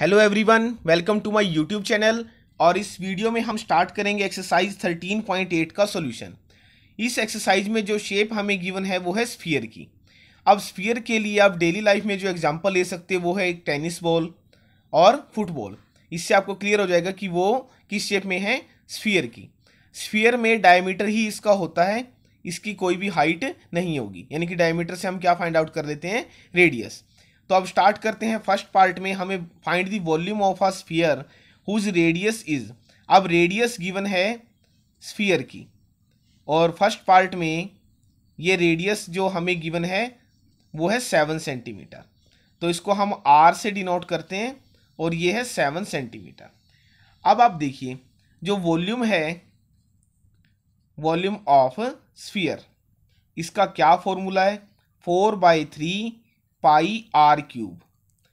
hello everyone welcome to my YouTube channel और इस video में हम स्टार्ट करेंगे एक्सरसाइज 13.8 का सॉल्यूशन इस एक्सरसाइज में जो शेप हमें गिवन है वो है स्फीयर की अब स्फीयर के लिए आप डेली लाइफ में जो एग्जांपल ले सकते हैं वो है एक टेनिस बॉल और फुटबॉल इससे आपको क्लियर हो जाएगा कि वो किस शेप में है स्फीयर की स्फीयर में डायमीटर ही इसका होता है इसकी कोई भी हाइट नहीं होगी यानी कि डायमीटर से हम क्या फाइंड आउट कर लेते हैं रेडियस तो अब स्टार्ट करते हैं फर्स्ट पार्ट में हमें find the volume of a sphere whose radius is अब रेडियस गिवन है स्फीयर की और फर्स्ट पार्ट में ये रेडियस जो हमें गिवन है वो है सेवन सेंटीमीटर तो इसको हम आर से डिनोट करते हैं और ये है सेवन सेंटीमीटर अब आप देखिए जो वॉल्यूम है वॉल्यूम ऑफ स्फीयर इसका क्या फॉर्मूला है four by three pi are cube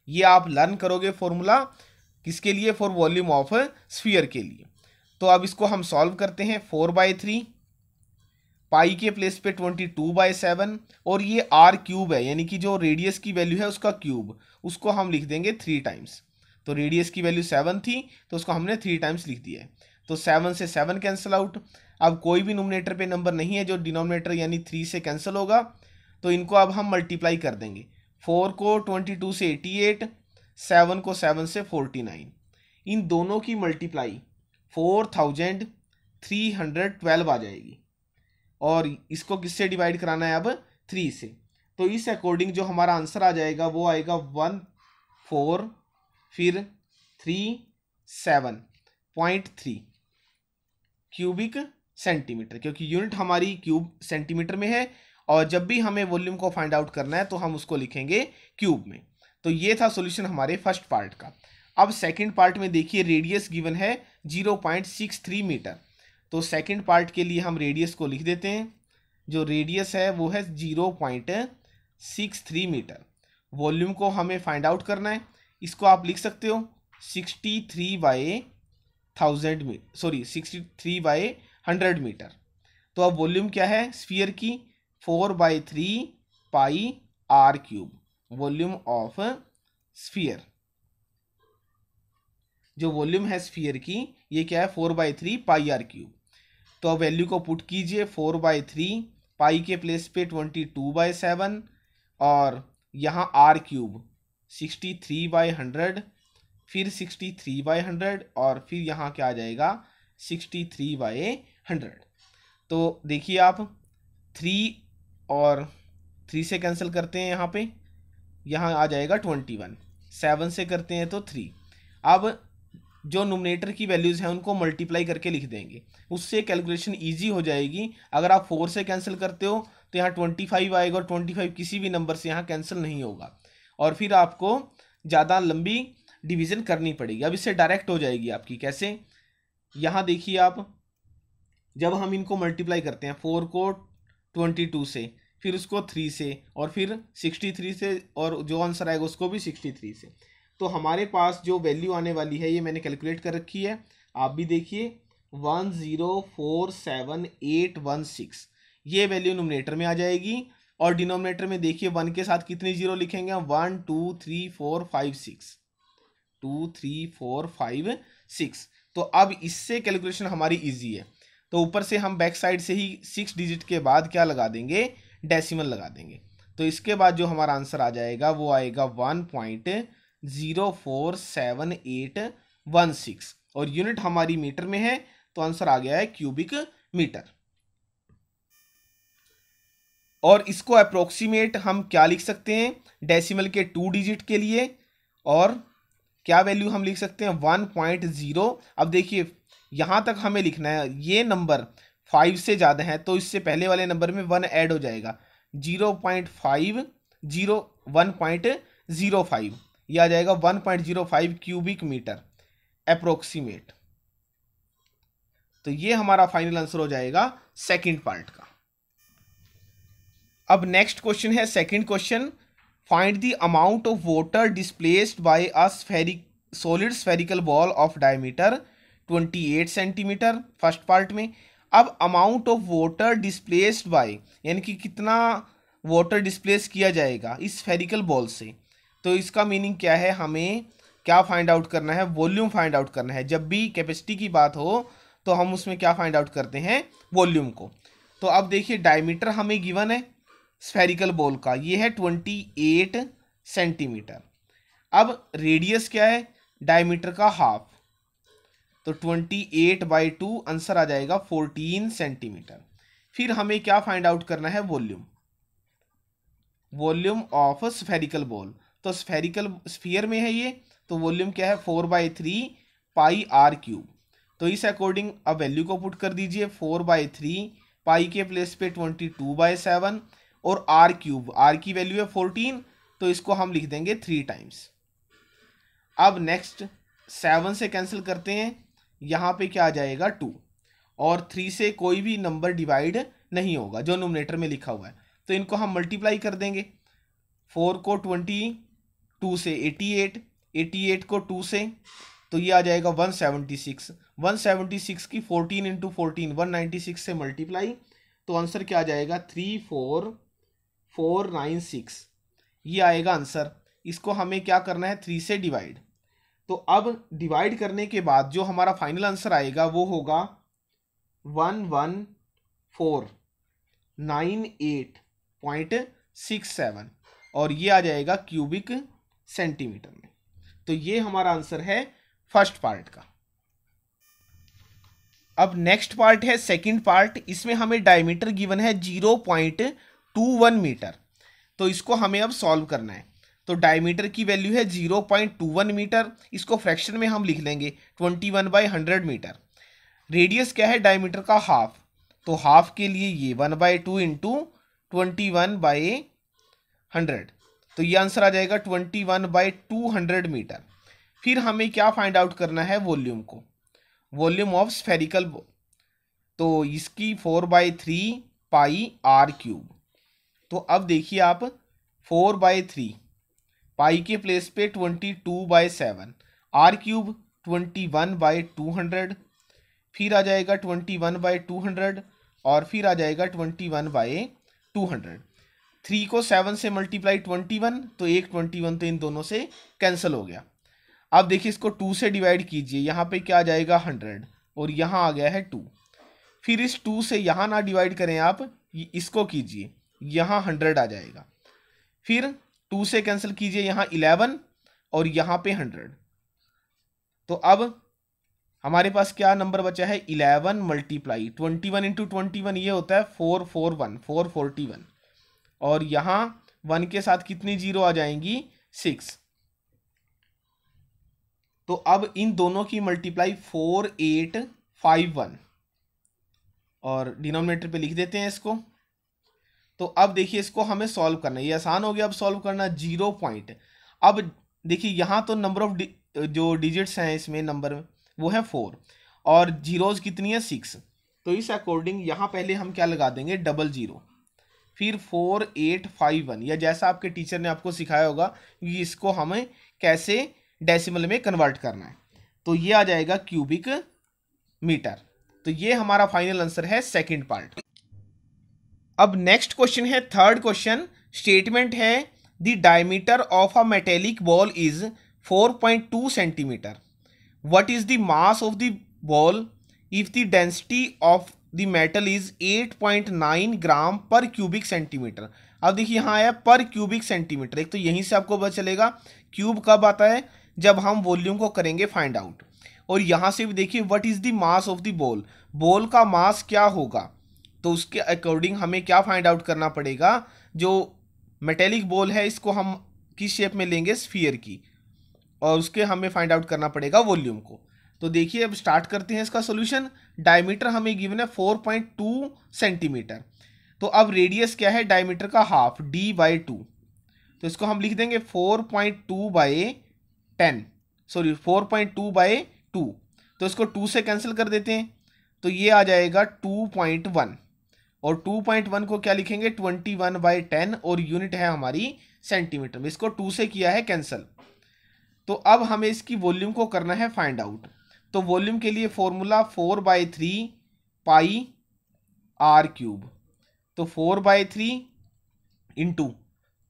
ये आप लर्न करोगे फॉर्मूला किसके लिए फॉर वॉल्यूम ऑफ स्फीयर के लिए तो अब इसको हम सॉल्व करते हैं फोर बाई थ्री पाई के प्लेस पे ट्वेंटी टू बाई सेवन और ये आर क्यूब है यानी कि जो रेडियस की वैल्यू है उसका क्यूब उसको हम लिख देंगे थ्री टाइम्स तो रेडियस की वैल्यू सेवन थी तो उसको हमने थ्री टाइम्स लिख दिया है तो सेवन से सेवन कैंसिल आउट अब कोई भी नोमिनेटर पे नंबर नहीं है जो डिनोमिनेटर यानी थ्री से कैंसिल होगा तो इनको अब हम मल्टीप्लाई कर देंगे फोर को ट्वेंटी टू से एटी एट सेवन को सेवन से फोर्टी नाइन इन दोनों की multiply four thousand three hundred twelve आ जाएगी और इसको किससे डिवाइड कराना है अब थ्री से तो इस अकॉर्डिंग जो हमारा आंसर आ जाएगा वो आएगा वन फोर फिर three seven point three cubic centimetre क्योंकि यूनिट हमारी क्यूब सेंटीमीटर में है और जब भी हमें वॉल्यूम को फाइंड आउट करना है तो हम उसको लिखेंगे क्यूब में तो ये था सोल्यूशन हमारे फर्स्ट पार्ट का अब सेकेंड पार्ट में देखिए रेडियस गिवन है zero point six three metre तो सेकेंड पार्ट के लिए हम रेडियस को लिख देते हैं जो रेडियस है वो है zero point six three metre volume को हमें फाइंड आउट करना है इसको आप लिख सकते हो sixty three by thousand metre sorry sixty three by hundred metre तो अब वॉल्यूम क्या है स्फीयर की four by three pi are cube volume of sphere जो वॉल्यूम है स्फीयर की ये क्या है four by three pi are cube तो वैल्यू को पुट कीजिए फोर बाई थ्री पाई के प्लेस पे ट्वेंटी टू बाई सेवन और यहाँ R cube sixty three by hundred फिर सिक्सटी थ्री बाई हंड्रेड और फिर यहाँ क्या आ जाएगा सिक्सटी थ्री बाई हंड्रेड तो देखिए आप थ्री और थ्री से कैंसिल करते हैं यहाँ पे यहाँ आ जाएगा ट्वेंटी वन सेवन से करते हैं तो थ्री अब जो नोमिनेटर की वैल्यूज़ हैं उनको मल्टीप्लाई करके लिख देंगे उससे कैलकुलेशन ईजी हो जाएगी अगर आप फोर से कैंसिल करते हो तो यहाँ ट्वेंटी फाइव आएगा और ट्वेंटी फाइव किसी भी नंबर से यहाँ कैंसिल नहीं होगा और फिर आपको ज़्यादा लंबी डिवीज़न करनी पड़ेगी अब इससे डायरेक्ट हो जाएगी आपकी कैसे यहाँ देखिए आप जब हम इनको मल्टीप्लाई करते हैं फोर को ट्वेंटी टू से फिर उसको थ्री से और फिर सिक्सटी थ्री से और जो आंसर आएगा उसको भी सिक्सटी थ्री से तो हमारे पास जो वैल्यू आने वाली है ये मैंने कैलकुलेट कर रखी है आप भी देखिए one zero four seven eight one six ये वैल्यू नोमिनेटर में आ जाएगी और डिनोमिनेटर में देखिए वन के साथ कितनी जीरो लिखेंगे one two three four five six two three four five six तो अब इससे कैलकुलेशन हमारी इजी है तो ऊपर से हम बैक साइड से ही सिक्स डिजिट के बाद क्या लगा देंगे डेसिमल लगा देंगे तो इसके बाद जो हमारा आंसर आ जाएगा वो आएगा one point zero four seven eight one six और यूनिट हमारी मीटर में है तो आंसर आ गया है क्यूबिक मीटर और इसको अप्रोक्सीमेट हम क्या लिख सकते हैं डेसिमल के टू डिजिट के लिए और क्या वैल्यू हम लिख सकते हैं वन पॉइंट ज़ीरो अब देखिए यहाँ तक हमें लिखना है ये नंबर फाइव से ज़्यादा है तो इससे पहले वाले नंबर में वन ऐड हो जाएगा zero point five zero one point zero five यह आ जाएगा one point zero five cubic metre approximate तो ये हमारा फाइनल आंसर हो जाएगा सेकंड पार्ट का अब नेक्स्ट क्वेश्चन है second question find the amount of water displaced by a spheric solid spherical ball of diameter twenty eight centimetre first part में अब amount of water displaced by यानी कि कितना वाटर डिस्प्लेस किया जाएगा इस फेरिकल बॉल से तो इसका मीनिंग क्या है हमें क्या फाइंड आउट करना है वॉल्यूम फाइंड आउट करना है जब भी कैपेसिटी की बात हो तो हम उसमें क्या फाइंड आउट करते हैं वॉल्यूम को तो अब देखिए डायमीटर हमें गिवन है स्फेरिकल बॉल का ये है ट्वेंटी एट सेंटीमीटर अब रेडियस क्या है डायमीटर का हाफ तो twenty eight by two answer आ जाएगा फोर्टीन सेंटीमीटर फिर हमें क्या फाइंड आउट करना है volume volume of spherical ball तो स्फेरिकल स्फीयर में है ये तो वॉल्यूम क्या है four by three pi are cube तो इस अकॉर्डिंग अब वैल्यू को पुट कर दीजिए फोर बाई थ्री पाई के प्लेस पे ट्वेंटी टू बाई सेवन और आर क्यूब आर की वैल्यू है फोर्टीन तो इसको हम लिख देंगे थ्री टाइम्स अब नेक्स्ट सेवन से कैंसिल करते हैं यहाँ पे क्या आ जाएगा टू और थ्री से कोई भी नंबर डिवाइड नहीं होगा जो नोमिनेटर में लिखा हुआ है तो इनको हम मल्टीप्लाई कर देंगे फोर को ट्वेंटी टू से एटी एट एटी एट को टू से तो ये आ जाएगा one seventy six one seventy six की fourteen into fourteen one ninety six से मल्टीप्लाई तो आंसर क्या आ जाएगा three four four nine six ये आएगा आंसर इसको हमें क्या करना है थ्री से डिवाइड तो अब डिवाइड करने के बाद जो हमारा फाइनल आंसर आएगा वो होगा one one four nine eight point six seven और ये आ जाएगा क्यूबिक सेंटीमीटर में तो ये हमारा आंसर है फर्स्ट पार्ट का अब नेक्स्ट पार्ट है सेकंड पार्ट इसमें हमें डायमीटर गिवन है zero point two one metre तो इसको हमें अब सॉल्व करना है तो डायमीटर की वैल्यू है zero point two one metre इसको फ्रैक्शन में हम लिख लेंगे twenty one by hundred metre radius क्या है डायमीटर का हाफ तो हाफ के लिए ये one by two into twenty one by hundred तो ये आंसर आ जाएगा twenty one by two hundred metre फिर हमें क्या फाइंड आउट करना है वॉल्यूम को वॉल्यूम ऑफ स्फेरिकल तो इसकी four by three pi are cube तो अब देखिए आप फोर बाई थ्री पाई के प्लेस पे twenty two by seven r cube twenty one by two hundred फिर आ जाएगा twenty one by two hundred और फिर आ जाएगा twenty one by two hundred three को सेवन से मल्टीप्लाई ट्वेंटी वन तो एक ट्वेंटी वन तो इन दोनों से कैंसिल हो गया अब देखिए इसको टू से डिवाइड कीजिए यहाँ पे क्या आ जाएगा हंड्रेड और यहाँ आ गया है टू फिर इस टू से यहाँ ना डिवाइड करें आप इसको कीजिए यहाँ हंड्रेड आ जाएगा फिर टू से कैंसिल कीजिए यहां इलेवन और यहां पे हंड्रेड तो अब हमारे पास क्या नंबर बचा है eleven multiply twenty one into twenty one ये होता है four four one four forty one और यहां वन के साथ कितनी जीरो आ जाएंगी सिक्स तो अब इन दोनों की multiply four eight five one और डिनोमिनेटर पे लिख देते हैं इसको तो अब देखिए इसको हमें सॉल्व करना ये आसान हो गया अब सॉल्व करना जीरो पॉइंट अब देखिए यहाँ तो नंबर ऑफ डि, जो डिजिट्स हैं इसमें नंबर में वो है फोर और जीरोज़ कितनी है सिक्स तो इस अकॉर्डिंग यहाँ पहले हम क्या लगा देंगे डबल जीरो फिर फोर एट फाइव वन या जैसा आपके टीचर ने आपको सिखाया होगा कि इसको हमें कैसे डेसिमल में कन्वर्ट करना है तो ये आ जाएगा क्यूबिक मीटर तो ये हमारा फाइनल आंसर है सेकंड पार्ट अब नेक्स्ट क्वेश्चन है थर्ड क्वेश्चन स्टेटमेंट है the diameter of a metallic ball is 4.2 centimetre what is the mass of the ball if the density of the metal is 8.9 gram per cubic centimetre अब देखिए यहाँ आया पर cubic centimetre एक तो यहीं से आपको पता चलेगा क्यूब कब आता है जब हम वॉल्यूम को करेंगे फाइंड आउट और यहाँ से भी देखिए what is the mass of the ball ball का मास क्या होगा तो उसके अकॉर्डिंग हमें क्या फाइंड आउट करना पड़ेगा जो मेटेलिक बॉल है इसको हम किस शेप में लेंगे स्फीयर की और उसके हमें फाइंड आउट करना पड़ेगा वॉल्यूम को तो देखिए अब स्टार्ट करते हैं इसका सोल्यूशन डायमीटर हमें गिवन है फोर पॉइंट टू सेंटीमीटर तो अब रेडियस क्या है डायमीटर का हाफ डी बाई टू तो इसको हम लिख देंगे four point two by ten sorry four point two by two तो इसको टू से कैंसिल कर देते हैं तो ये आ जाएगा टू पॉइंट वन और 2.1 को क्या लिखेंगे 21 वन बाई टेन और यूनिट है हमारी सेंटीमीटर में इसको टू से किया है कैंसल तो अब हमें इसकी वॉल्यूम को करना है फाइंड आउट तो वॉल्यूम के लिए formula four by three pi are cube तो four by three into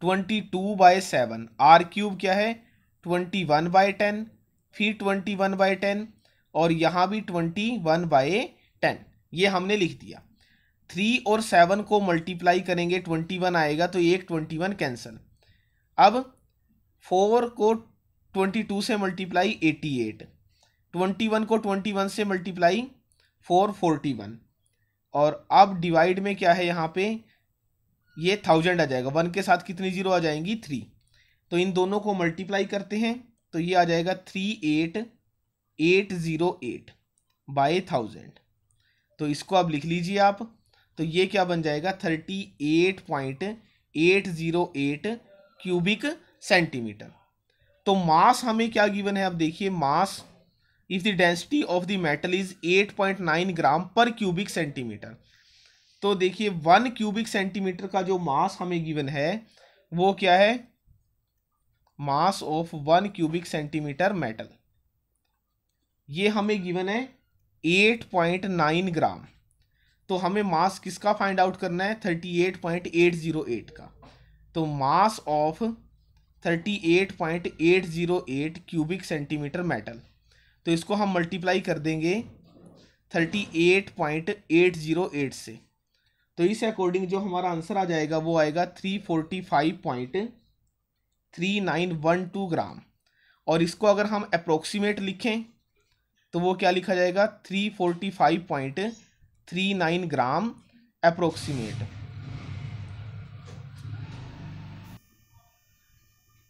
twenty two by seven r cube क्या है ट्वेंटी वन बाई टेन फिर ट्वेंटी वन बाई टेन और यहाँ भी ट्वेंटी वन बाई टेन ये हमने लिख दिया थ्री और सेवन को मल्टीप्लाई करेंगे ट्वेंटी वन आएगा तो एक ट्वेंटी वन कैंसिल अब फोर को ट्वेंटी टू से multiply eighty eight twenty one को ट्वेंटी वन से मल्टीप्लाई फोर फोर्टी वन और अब डिवाइड में क्या है यहाँ पे ये थाउजेंड आ जाएगा वन के साथ कितनी जीरो आ जाएंगी थ्री तो इन दोनों को मल्टीप्लाई करते हैं तो ये आ जाएगा three eight eight zero eight by thousand तो इसको आप लिख लीजिए आप तो ये क्या बन जाएगा thirty eight point eight zero eight cubic centimetre तो मास हमें क्या गिवन है आप देखिए mass if the density of the metal is eight point nine gram per cubic centimetre तो देखिए वन क्यूबिक सेंटीमीटर का जो मास हमें गिवन है वो क्या है mass of one cubic centimetre metal ये हमें गिवन है एट पॉइंट नाइन ग्राम तो हमें मास किसका फाइंड आउट करना है thirty eight point eight zero eight का तो mass of thirty eight point eight zero eight cubic centimetre metal तो इसको हम मल्टीप्लाई कर देंगे thirty eight point eight zero eight से तो इस अकॉर्डिंग जो हमारा आंसर आ जाएगा वो आएगा three forty five point three nine one two gram और इसको अगर हम अप्रोक्सीमेट लिखें तो वो क्या लिखा जाएगा three forty five point three nine gram approximate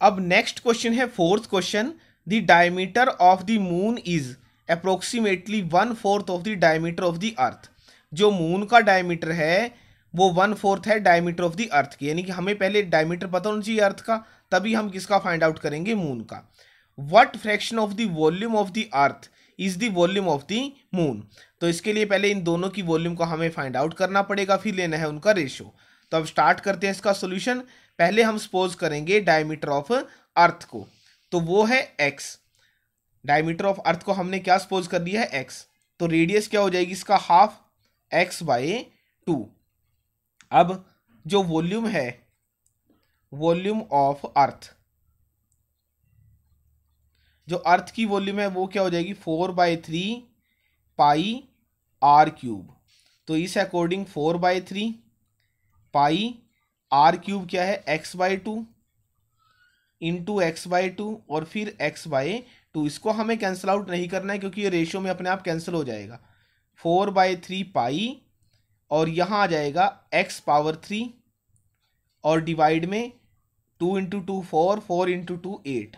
अब नेक्स्ट क्वेश्चन है fourth question the diameter of the moon is approximately one fourth of the diameter of the earth जो मून का डायमीटर है वो वन फोर्थ है diameter of the earth की यानी कि हमें पहले डायमीटर पता होना चाहिए अर्थ का तभी हम किसका फाइंड आउट करेंगे मून का what fraction of the volume of the earth is the volume of the moon तो इसके लिए पहले इन दोनों की वॉल्यूम को हमें फाइंड आउट करना पड़ेगा फिर लेना है उनका रेशो तो अब स्टार्ट करते हैं इसका सोल्यूशन पहले हम सपोज करेंगे डायमीटर ऑफ अर्थ को तो वो है एक्स डायमीटर ऑफ अर्थ को हमने क्या सपोज कर दिया है एक्स तो रेडियस क्या हो जाएगी इसका हाफ एक्स बाई टू अब जो वॉल्यूम है वॉल्यूम ऑफ अर्थ जो अर्थ की वॉल्यूम है वो क्या हो जाएगी four by three pi are cube तो इस according four by three pi are cube क्या है x by two into x by two और फिर एक्स बाई टू इसको हमें कैंसिल आउट नहीं करना है क्योंकि ये रेशियो में अपने आप कैंसिल हो जाएगा फोर बाई थ्री पाई और यहाँ आ जाएगा एक्स पावर थ्री और डिवाइड में two into two four four into two eight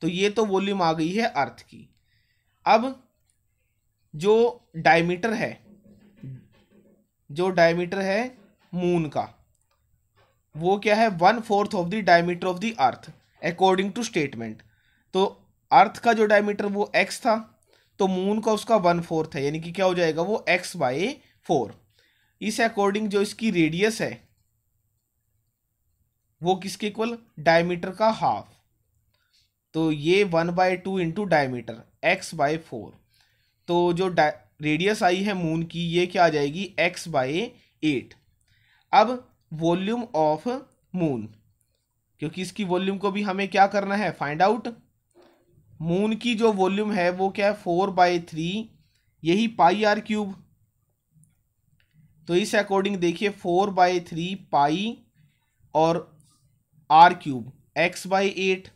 तो ये तो वॉल्यूम आ गई है अर्थ की अब जो डायमीटर है जो डायमीटर है मून का वो क्या है one fourth of the diameter of the earth according to statement तो अर्थ का जो डायमीटर वो एक्स था तो मून का उसका वन फोर्थ है यानी कि क्या हो जाएगा वो एक्स बाई फोर इस अकॉर्डिंग जो इसकी रेडियस है वो किसके इक्वल डायमीटर का हाफ तो ये one by two into diameter x by four तो जो रेडियस आई है मून की ये क्या आ जाएगी एक्स बाय एट अब वॉल्यूम ऑफ मून क्योंकि इसकी वॉल्यूम को भी हमें क्या करना है फाइंड आउट मून की जो वॉल्यूम है वो क्या है फोर बाई थ्री यही पाई आर क्यूब तो इस अकॉर्डिंग देखिए फोर बाई थ्री पाई और are cube x by eight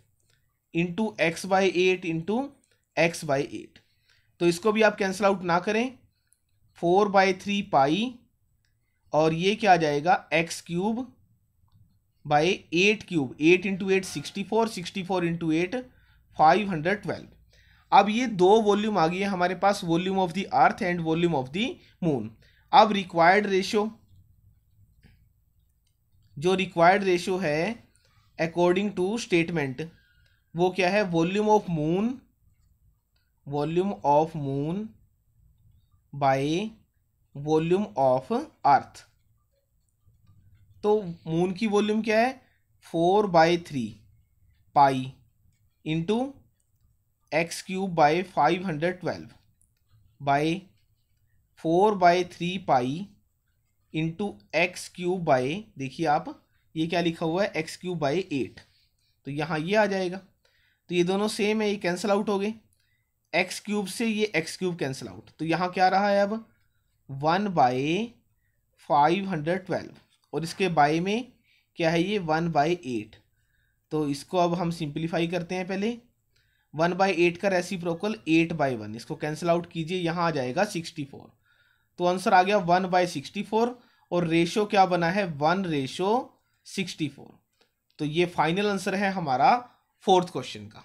into x by eight into x by eight तो इसको भी आप कैंसिल आउट ना करें फोर बाई थ्री पाई और ये क्या आ जाएगा x cube by eight cube eight into eight sixty four sixty four into eight five hundred twelve अब ये दो वॉल्यूम आ गई है हमारे पास volume of the earth and volume of the moon अब रिक्वायर्ड रेशो जो रिक्वायर्ड रेशो है अकॉर्डिंग टू स्टेटमेंट वो क्या है volume of moon volume of moon by volume of earth तो मून की वॉल्यूम क्या है four by three pi into x cube by five hundred twelve by four by three pi into x cube by देखिए आप ये क्या लिखा हुआ है एक्स क्यूब बाय एट तो यहाँ ये आ जाएगा तो ये दोनों सेम है ये कैंसिल आउट हो गए एक्स क्यूब से ये एक्स क्यूब कैंसिल आउट तो यहाँ क्या रहा है अब one by five hundred twelve और इसके बाई में क्या है ये वन बाई एट तो इसको अब हम सिंप्लीफाई करते हैं पहले वन बाई एट का reciprocal eight by one इसको कैंसिल आउट कीजिए यहाँ आ जाएगा सिक्सटी फोर तो आंसर आ गया वन बाई सिक्सटी फोर और रेशो क्या बना है वन रेशो सिक्सटी फोर तो ये फाइनल आंसर है हमारा फोर्थ क्वेश्चन का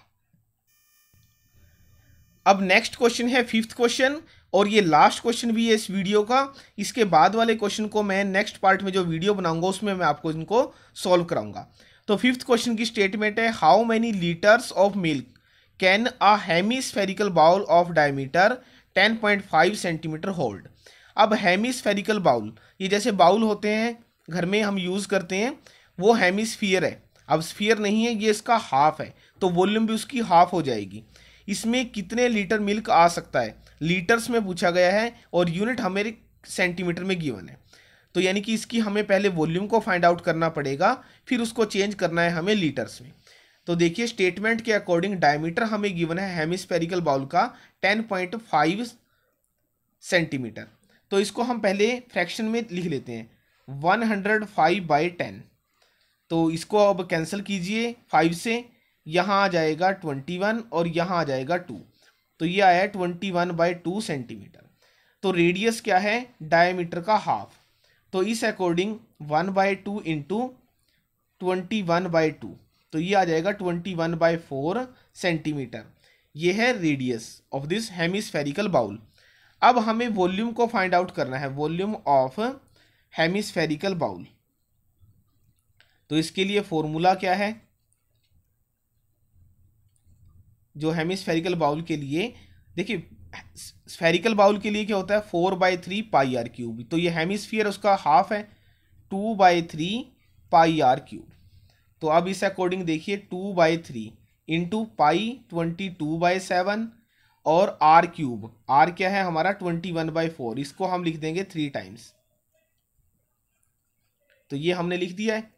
अब नेक्स्ट क्वेश्चन है फिफ्थ क्वेश्चन और ये लास्ट क्वेश्चन भी है इस वीडियो का इसके बाद वाले क्वेश्चन को मैं नेक्स्ट पार्ट में जो वीडियो बनाऊंगा उसमें मैं आपको इनको सॉल्व कराऊंगा तो फिफ्थ क्वेश्चन की स्टेटमेंट है how many litres of milk can a hemi bowl of diameter 10.5 centimetre hold अब हेमी बाउल ये जैसे बाउल होते हैं घर में हम यूज़ करते हैं वो हेमी है अब स्फीयर नहीं है ये इसका हाफ है तो वॉल्यूम भी उसकी हाफ हो जाएगी इसमें कितने लीटर मिल्क आ सकता है लीटर्स में पूछा गया है और यूनिट हमें सेंटीमीटर में गिवन है तो यानी कि इसकी हमें पहले वॉल्यूम को फाइंड आउट करना पड़ेगा फिर उसको चेंज करना है हमें लीटर्स में तो देखिए स्टेटमेंट के अकॉर्डिंग डायमीटर हमें गिवन है हेमिस्फेरिकल बाउल का 10.5 सेंटीमीटर तो इसको हम पहले फ्रैक्शन में लिख लेते हैं 105 हंड्रेड फाइव बाई टेन तो इसको अब कैंसिल कीजिए फाइव से यहाँ आ जाएगा ट्वेंटी वन और यहाँ आ जाएगा टू तो ये आया twenty one by two centimetre तो रेडियस क्या है डायमीटर का हाफ तो इस according one by two into twenty one by two तो ये आ जाएगा twenty one by four centimetre ये है radius of this hemispherical bowl अब हमें वॉल्यूम को फाइंड आउट करना है वॉल्यूम ऑफ हेमिस्फेरिकल बाउल तो इसके लिए फॉर्मूला क्या है जो हेमिस्फेरिकल बाउल के लिए देखिए स्फेरिकल बाउल के लिए क्या होता है four by three pi are cube तो ये हेमिस्फीयर उसका हाफ है two by three pi are cube तो अब इस अकॉर्डिंग देखिए two by three into pi twenty two by seven और आर क्यूब आर क्या है हमारा ट्वेंटी वन बाई फोर इसको हम लिख देंगे थ्री टाइम्स तो ये हमने लिख दिया है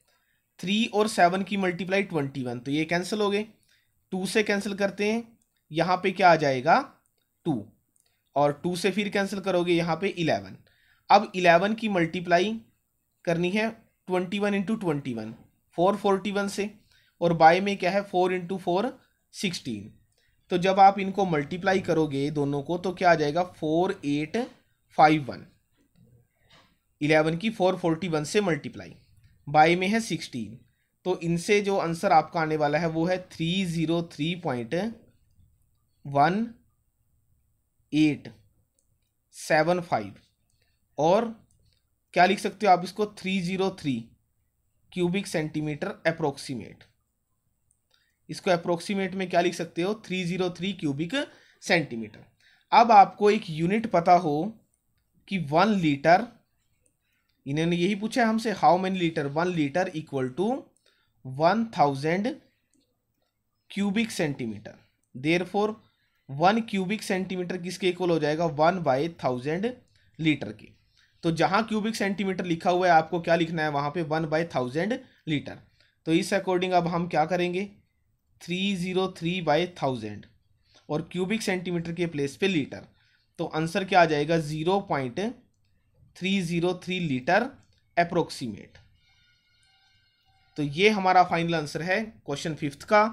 थ्री और सेवन की मल्टीप्लाई ट्वेंटी वन तो ये कैंसिल हो गए टू से कैंसिल करते हैं यहाँ पे क्या आ जाएगा टू और टू से फिर कैंसिल करोगे यहाँ पे इलेवन अब इलेवन की मल्टीप्लाई करनी है twenty one into twenty one four forty one से और बाय में क्या है फोर इंटू फोर सिक्सटीन तो जब आप इनको मल्टीप्लाई करोगे दोनों को तो क्या आ जाएगा four eight five one eleven की फोर फोर्टी वन से मल्टीप्लाई बाई में है सिक्सटीन तो इनसे जो आंसर आपका आने वाला है वो है three zero three point one eight seven five और क्या लिख सकते हो आप इसको three zero three cubic centimetre approximate इसको अप्रोक्सीमेट में क्या लिख सकते हो three zero three cubic centimetre अब आपको एक यूनिट पता हो कि वन लीटर इन्होंने यही पूछा हमसे how many litre one litre equal to one thousand cubic centimetre therefore one cubic centimetre किसके इक्वल हो जाएगा वन बाई थाउजेंड लीटर के तो जहाँ क्यूबिक सेंटीमीटर लिखा हुआ है आपको क्या लिखना है वहाँ पे वन बाई थाउजेंड लीटर तो इस अकॉर्डिंग अब हम क्या करेंगे three zero three by thousand और क्यूबिक सेंटीमीटर के प्लेस पे लीटर तो आंसर क्या आ जाएगा zero point three zero three litre approximate तो ये हमारा फाइनल आंसर है क्वेश्चन फिफ्थ का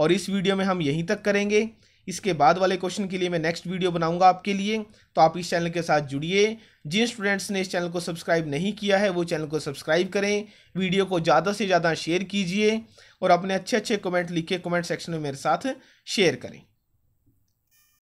और इस वीडियो में हम यहीं तक करेंगे इसके बाद वाले क्वेश्चन के लिए मैं नेक्स्ट वीडियो बनाऊंगा आपके लिए तो आप इस चैनल के साथ जुड़िए जिन स्टूडेंट्स ने इस चैनल को सब्सक्राइब नहीं किया है वो चैनल को सब्सक्राइब करें वीडियो को ज़्यादा से ज़्यादा शेयर कीजिए और अपने अच्छे अच्छे कमेंट लिखे कमेंट सेक्शन में मेरे साथ शेयर करें